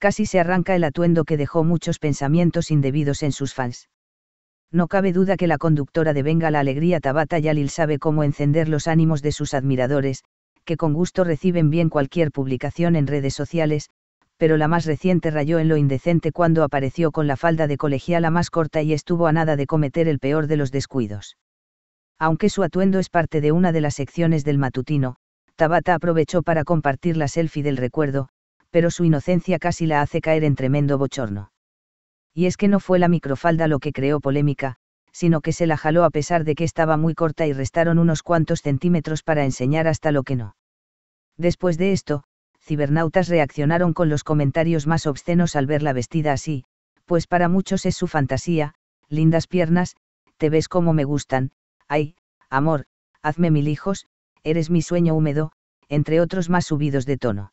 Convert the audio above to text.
casi se arranca el atuendo que dejó muchos pensamientos indebidos en sus fans. No cabe duda que la conductora de Venga la Alegría Tabata Yalil sabe cómo encender los ánimos de sus admiradores, que con gusto reciben bien cualquier publicación en redes sociales, pero la más reciente rayó en lo indecente cuando apareció con la falda de colegiala más corta y estuvo a nada de cometer el peor de los descuidos. Aunque su atuendo es parte de una de las secciones del matutino, Tabata aprovechó para compartir la selfie del recuerdo, pero su inocencia casi la hace caer en tremendo bochorno. Y es que no fue la microfalda lo que creó polémica, sino que se la jaló a pesar de que estaba muy corta y restaron unos cuantos centímetros para enseñar hasta lo que no. Después de esto, cibernautas reaccionaron con los comentarios más obscenos al verla vestida así, pues para muchos es su fantasía, lindas piernas, te ves como me gustan, ay, amor, hazme mil hijos, eres mi sueño húmedo, entre otros más subidos de tono